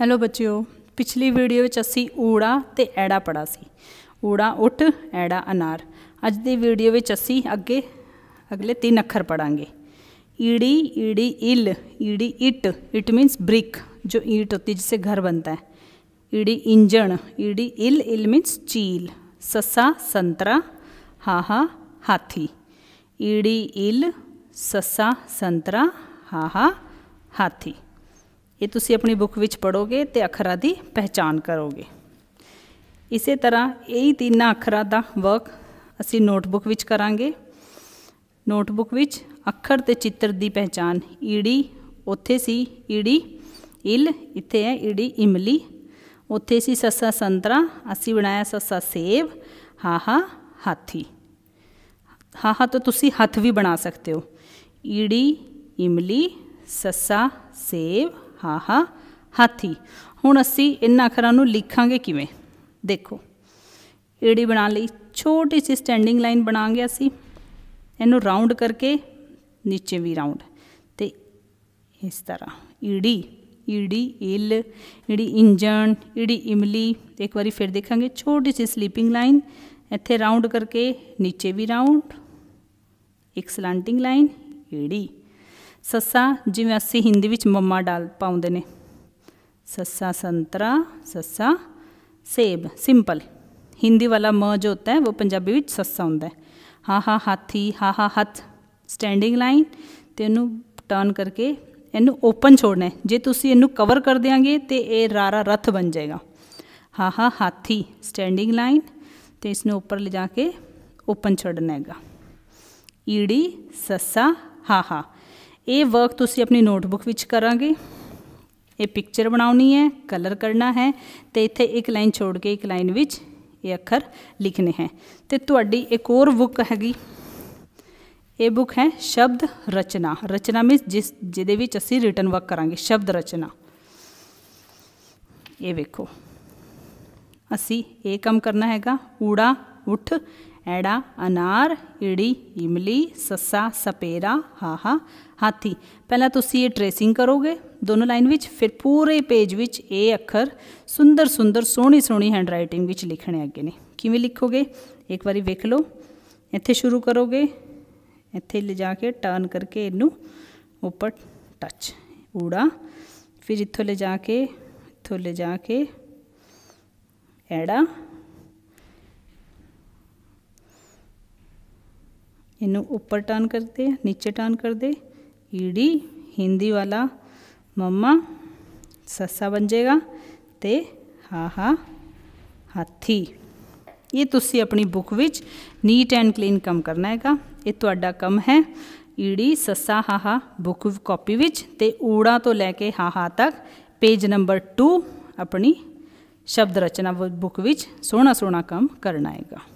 hello ਬੱਚਿਓ ਪਿਛਲੀ video ਵਿੱਚ ਅਸੀਂ ਊੜਾ ਤੇ ਐੜਾ ਪੜਾ ਸੀ ਊੜਾ ਉੱਠ ਐੜਾ ਅਨਾਰ ਅੱਜ ਦੀ ਵੀਡੀਓ ਵਿੱਚ ਅਸੀਂ ਅੱਗੇ ਅਗਲੇ ਤਿੰਨ ਅੱਖਰ ਪੜਾਂਗੇ ਈੜੀ ਈੜੀ ਇਲ ਈੜੀ ਇਟ ਇਟ ਮੀਨਸ ਬ੍ਰਿਕ ਜੋ ਈਟ ਹੁੰਦੀ ਜਿਸੇ ਘਰ ਬਣਦਾ ਹੈ ਈੜੀ ਇੰਜਣ ਈੜੀ ਇਲ ਇਲ ਮੀਨਸ ਚੀਲ मीन्स ਸੰਤਰਾ ਹਾ ਹਾ ਹਾਥੀ ਈੜੀ ਇਲ इल ਸੰਤਰਾ ਹਾ ਹਾ ਹਾਥੀ ਇਹ ਤੁਸੀਂ ਆਪਣੀ ਬੁੱਕ ਵਿੱਚ ਪੜੋਗੇ ਤੇ ਅੱਖਰਾਂ ਦੀ ਪਹਿਚਾਨ ਕਰੋਗੇ ਇਸੇ ਤਰ੍ਹਾਂ ਇਹ ਤਿੰਨਾਂ ਅੱਖਰਾਂ ਦਾ ਵਰਕ ਅਸੀਂ ਨੋਟਬੁੱਕ ਵਿੱਚ ਕਰਾਂਗੇ ਨੋਟਬੁੱਕ ਵਿੱਚ ਅੱਖਰ ਤੇ ਚਿੱਤਰ ਦੀ ਪਹਿਚਾਨ ਈੜੀ ਉੱਥੇ ਸੀ ਈੜੀ ਇਲ ਇੱਥੇ ਹੈ ਈੜੀ ਇਮਲੀ ਉੱਥੇ ਸੀ ਸੱਸਾ ਸੰਤਰਾ ਅਸੀਂ ਬਣਾਇਆ ਸੱਸਾ ਸੇਬ ਹਾਹਾ ਹਾਥੀ ਹਾਹਾ ਤਾਂ ਤੁਸੀਂ ਹੱਥ ਵੀ ਬਣਾ ਸਕਦੇ ਹੋ ਈੜੀ ਇਮਲੀ ਸੱਸਾ ਸੇਬ ਹਾ ਹਾ ਹਾਥੀ ਹੁਣ ਅਸੀਂ ਇਹਨਾਂ ਅੱਖਰਾਂ ਨੂੰ ਲਿਖਾਂਗੇ ਕਿਵੇਂ ਦੇਖੋ ਏੜੀ ਬਣਾਉਣ ਲਈ ਛੋਟੀ ਜਿਹੀ ਸਟੈਂਡਿੰਗ ਲਾਈਨ ਬਣਾਾਂਗੇ ਅਸੀਂ ਇਹਨੂੰ ਰਾਉਂਡ ਕਰਕੇ ਨੀਚੇ ਵੀ ਰਾਉਂਡ ਤੇ ਇਸ ਤਰ੍ਹਾਂ ਈੜੀ ਈੜੀ ਇਲ ਈੜੀ ਇੰਜਣ ਈੜੀ ਇਮਲੀ ਇੱਕ ਵਾਰੀ ਫਿਰ ਦੇਖਾਂਗੇ ਛੋਟੀ ਜਿਹੀ ਸਲੀਪਿੰਗ ਲਾਈਨ ਇੱਥੇ ਰਾਉਂਡ ਕਰਕੇ ਨੀਚੇ ਵੀ ਰਾਉਂਡ ਇੱਕ ਸਲੈਂਟਿੰਗ ਲਾਈਨ ਈੜੀ ਸੱਸਾ ਜਿਵੇਂ ਅਸੀਂ ਹਿੰਦੀ ਵਿੱਚ ਮੰਮਾ ਡਾਲ ਪਾਉਂਦੇ ਨੇ ਸੱਸਾ ਸੰਤਰਾ ਸੱਸਾ ਸੇਬ ਸਿੰਪਲ ਹਿੰਦੀ ਵਾਲਾ ਮ ਜੋ ਹੁੰਦਾ ਹੈ ਉਹ ਪੰਜਾਬੀ ਵਿੱਚ ਸੱਸਾ ਹੁੰਦਾ ਹੈ ਹਾ ਹਾ ਹਾਥੀ ਹਾ ਹਾ ਹੱਥ ਸਟੈਂਡਿੰਗ ਲਾਈਨ ਤੇ ਇਹਨੂੰ ਟਰਨ ਕਰਕੇ ਇਹਨੂੰ ਓਪਨ ਛੋੜਨਾ ਜੇ ਤੁਸੀਂ ਇਹਨੂੰ ਕਵਰ ਕਰ ਦਿਆਂਗੇ ਤੇ ਇਹ ਰਾਰਾ ਰਥ ਬਣ ਜਾਏਗਾ ਹਾ ਹਾ ਹਾਥੀ ਸਟੈਂਡਿੰਗ ਲਾਈਨ ਤੇ ਇਸ ਨੂੰ ਉੱਪਰ ਲਿਜਾ ਕੇ ਓਪਨ ਛੱਡਣਾ ਹੈਗਾ ਈੜੀ ਸੱਸਾ ਹਾ ਹਾ ਇਹ ਵਰਕ ਤੁਸੀਂ ਆਪਣੀ ਨੋਟਬੁੱਕ ਵਿੱਚ ਕਰਾਂਗੇ ਇਹ ਪਿਕਚਰ ਬਣਾਉਣੀ ਹੈ ਕਲਰ ਕਰਨਾ ਹੈ ਤੇ ਇੱਥੇ ਇੱਕ ਲਾਈਨ ਛੋੜ ਕੇ ਇੱਕ ਲਾਈਨ ਵਿੱਚ ਇਹ ਅੱਖਰ ਲਿਖਨੇ ਹੈ ਤੇ ਤੁਹਾਡੀ ਇੱਕ ਹੋਰ ਬੁੱਕ ਹੈਗੀ ਇਹ ਬੁੱਕ ਹੈ ਸ਼ਬਦ ਰਚਨਾ ਰਚਨਾ ਮੀਨਸ ਜਿਸ ਜਿਹਦੇ ਵਿੱਚ ਅਸੀਂ ਰਿਟਨ ਵਰਕ ਕਰਾਂਗੇ ਸ਼ਬਦ ਰਚਨਾ ਇਹ ਵੇਖੋ ਅਸੀਂ ਇਹ ਕੰਮ ਕਰਨਾ ਹੈਗਾ ਊੜਾ ਉੱਠ ਐੜਾ ਅਨਾਰ ਈੜੀ ਇਮਲੀ ਸੱਸਾ ਸਪੇਰਾ ਹਾਹਾ ਹਾਥੀ ਪਹਿਲਾਂ ਤੁਸੀਂ ਇਹ ਟ੍ਰੇਸਿੰਗ ਕਰੋਗੇ ਦੋਨੋਂ ਲਾਈਨ ਵਿੱਚ ਫਿਰ ਪੂਰੇ ਪੇਜ ਵਿੱਚ ਇਹ ਅੱਖਰ ਸੁੰਦਰ ਸੁੰਦਰ ਸੋਹਣੀ ਸੋਹਣੀ ਹੈਂਡਰਾਈਟਿੰਗ ਵਿੱਚ ਲਿਖਣੇ ਅੱਗੇ ਨੇ ਕਿਵੇਂ ਲਿਖੋਗੇ ਇੱਕ ਵਾਰੀ ਵੇਖ ਲਓ ਇੱਥੇ ਸ਼ੁਰੂ ਕਰੋਗੇ ਇੱਥੇ ਲਿਜਾ ਕੇ ਟਰਨ ਕਰਕੇ ਇਹਨੂੰ ਉੱਪਰ ਟੱਚ ਊੜਾ ਫਿਰ ਇੱਥੋਂ ਲਿਜਾ ਕੇ ਇੱਥੋਂ ਲਿਜਾ ਕੇ ਐੜਾ ਇਹਨੂੰ ਉੱਪਰ ਟਰਨ ਕਰਦੇ ਨੀਚੇ ਟਰਨ ਕਰਦੇ ਈੜੀ ਹਿੰਦੀ ਵਾਲਾ ਮੰਮਾ ਸੱਸਾ ਬਣ ਜਾਏਗਾ ਤੇ ਹਾ ਹਾ ਹਾਥੀ ਇਹ ਤੁਸੀਂ ਆਪਣੀ ਬੁੱਕ ਵਿੱਚ ਨੀਟ ਐਂਡ ਕਲੀਨ ਕੰਮ ਕਰਨਾ ਹੈਗਾ ਇਹ ਤੁਹਾਡਾ ਕੰਮ ਹੈ ਈੜੀ ਸੱਸਾ ਹਾ ਬੁੱਕ ਕਾਪੀ ਵਿੱਚ ਤੇ ਊੜਾ ਤੋਂ ਲੈ ਕੇ ਹਾ ਹਾ ਤੱਕ ਪੇਜ ਨੰਬਰ 2 ਆਪਣੀ ਸ਼ਬਦ ਰਚਨਾ ਬੁੱਕ ਵਿੱਚ ਸੋਹਣਾ ਸੋਹਣਾ ਕੰਮ ਕਰਨਾ ਹੈਗਾ